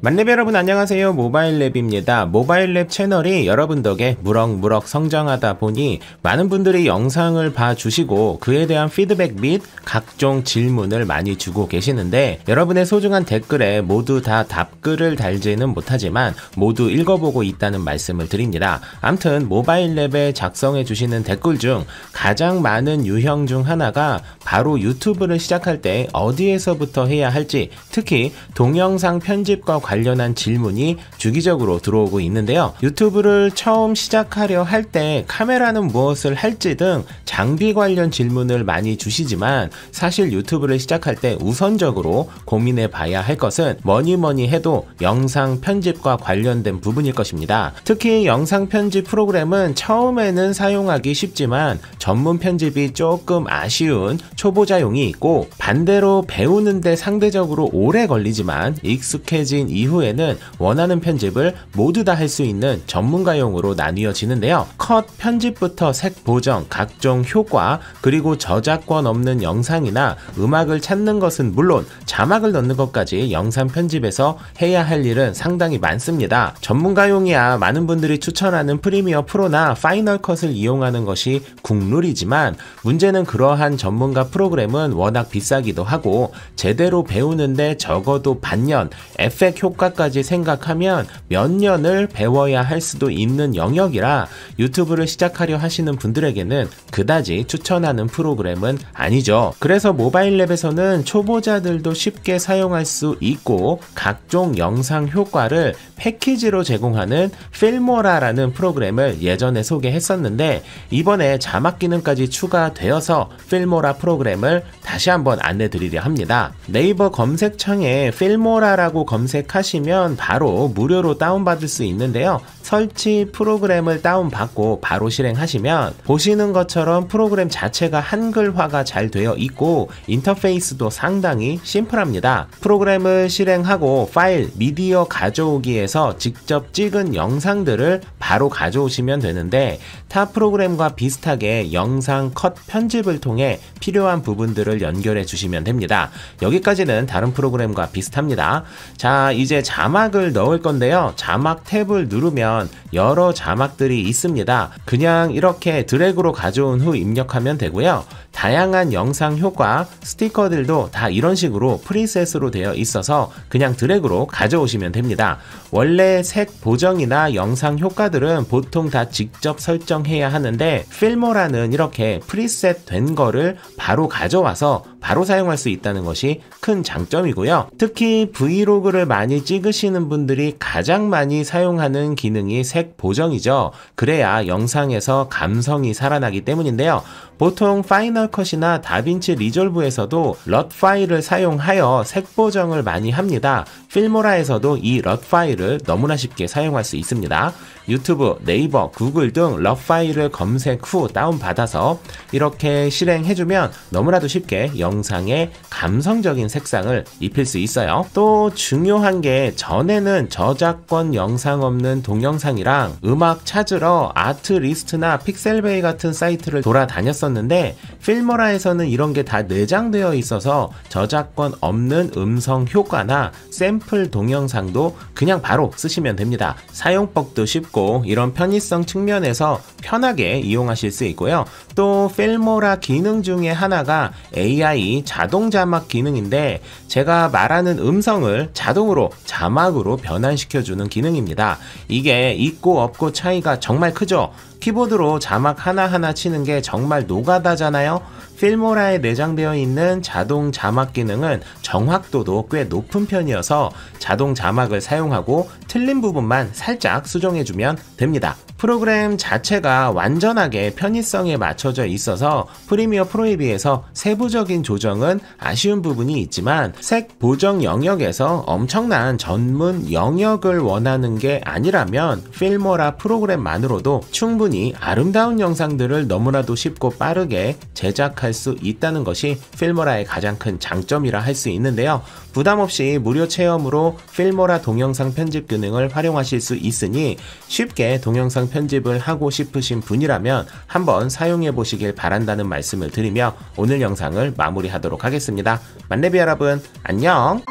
만렙 여러분 안녕하세요 모바일랩입니다 모바일랩 채널이 여러분 덕에 무럭무럭 성장하다 보니 많은 분들이 영상을 봐주시고 그에 대한 피드백 및 각종 질문을 많이 주고 계시는데 여러분의 소중한 댓글에 모두 다 답글을 달지는 못하지만 모두 읽어보고 있다는 말씀을 드립니다 암튼 모바일랩에 작성해 주시는 댓글 중 가장 많은 유형 중 하나가 바로 유튜브를 시작할 때 어디에서부터 해야 할지 특히 동영상 편집과 관련한 질문이 주기적으로 들어오고 있는데요. 유튜브를 처음 시작하려 할 때 카메라는 무엇을 할지 등 장비 관련 질문을 많이 주시지만 사실 유튜브를 시작할 때 우선적으로 고민해 봐야 할 것은 뭐니 뭐니 해도 영상 편집과 관련된 부분일 것입니다. 특히 영상 편집 프로그램은 처음에는 사용하기 쉽지만 전문 편집이 조금 아쉬운 초보자용이 있고 반대로 배우는데 상대적으로 오래 걸리지만 익숙해진 이후에는 원하는 편집을 모두 다 할 수 있는 전문가용으로 나뉘어지는데요. 컷 편집부터 색 보정, 각종 효과, 그리고 저작권 없는 영상이나 음악을 찾는 것은 물론 자막을 넣는 것까지 영상 편집에서 해야 할 일은 상당히 많습니다. 전문가용이야 많은 분들이 추천하는 프리미어 프로나 파이널 컷을 이용하는 것이 국룰이지만 문제는 그러한 전문가 프로그램은 워낙 비싸기도 하고 제대로 배우는데 적어도 반년, 에펙 효과 효과까지 생각하면 몇 년을 배워야 할 수도 있는 영역이라 유튜브를 시작하려 하시는 분들에게는 그다지 추천하는 프로그램은 아니죠. 그래서 모바일 앱에서는 초보자들도 쉽게 사용할 수 있고 각종 영상 효과를 패키지로 제공하는 필모라라는 프로그램을 예전에 소개했었는데 이번에 자막 기능까지 추가되어서 필모라 프로그램을 다시 한번 안내 드리려 합니다. 네이버 검색창에 필모라라고 검색하 하시면 바로 무료로 다운받을 수 있는데요. 설치 프로그램을 다운받고 바로 실행하시면 보시는 것처럼 프로그램 자체가 한글화가 잘 되어 있고 인터페이스도 상당히 심플합니다. 프로그램을 실행하고 파일 미디어 가져오기에서 직접 찍은 영상들을 바로 가져오시면 되는데 타 프로그램과 비슷하게 영상 컷 편집을 통해 필요한 부분들을 연결해 주시면 됩니다. 여기까지는 다른 프로그램과 비슷합니다. 자, 이제 이제 자막을 넣을 건데요. 자막 탭을 누르면 여러 자막들이 있습니다. 그냥 이렇게 드래그로 가져온 후 입력하면 되고요. 다양한 영상 효과, 스티커들도 다 이런 식으로 프리셋으로 되어 있어서 그냥 드래그로 가져오시면 됩니다. 원래 색 보정이나 영상 효과들은 보통 다 직접 설정해야 하는데 필모라는 이렇게 프리셋 된 거를 바로 가져와서 바로 사용할 수 있다는 것이 큰 장점이고요. 특히 브이로그를 많이 찍으시는 분들이 가장 많이 사용하는 기능이 색 보정이죠. 그래야 영상에서 감성이 살아나기 때문인데요. 보통 파이널 컷이나 다빈치 리졸브에서도 럿 파일을 사용하여 색 보정을 많이 합니다. 필모라에서도 이럿 파일을 너무나 쉽게 사용할 수 있습니다. 유튜브, 네이버, 구글 등럿 파일을 검색 후 다운받아서 이렇게 실행해주면 너무나도 쉽게 영 영상에 감성적인 색상을 입힐 수 있어요. 또 중요한 게 전에는 저작권 영상 없는 동영상이랑 음악 찾으러 아트리스트나 픽셀베이 같은 사이트를 돌아다녔었는데 필모라에서는 이런 게 다 내장되어 있어서 저작권 없는 음성 효과나 샘플 동영상도 그냥 바로 쓰시면 됩니다. 사용법도 쉽고 이런 편의성 측면에서 편하게 이용하실 수 있고요. 또 필모라 기능 중에 하나가 AI 자동 자막 기능인데 제가 말하는 음성을 자동으로 자막으로 변환시켜주는 기능입니다. 이게 있고 없고 차이가 정말 크죠? 키보드로 자막 하나하나 치는 게 정말 노가다잖아요. 필모라에 내장되어 있는 자동 자막 기능은 정확도도 꽤 높은 편이어서 자동 자막을 사용하고 틀린 부분만 살짝 수정해주면 됩니다. 프로그램 자체가 완전하게 편의성에 맞춰져 있어서 프리미어 프로에 비해서 세부적인 조정은 아쉬운 부분이 있지만 색 보정 영역에서 엄청난 전문 영역을 원하는 게 아니라면 필모라 프로그램만으로도 충분히 아름다운 영상들을 너무나도 쉽고 빠르게 제작할 수 있다는 것이 필모라의 가장 큰 장점이라 할 수 있는데요. 부담 없이 무료 체험으로 필모라 동영상 편집 기능을 활용하실 수 있으니 쉽게 동영상 편집을 하고 싶으신 분이라면 한번 사용해 보시길 바란다는 말씀을 드리며 오늘 영상을 마무리하도록 하겠습니다. 만렙이 여러분 안녕!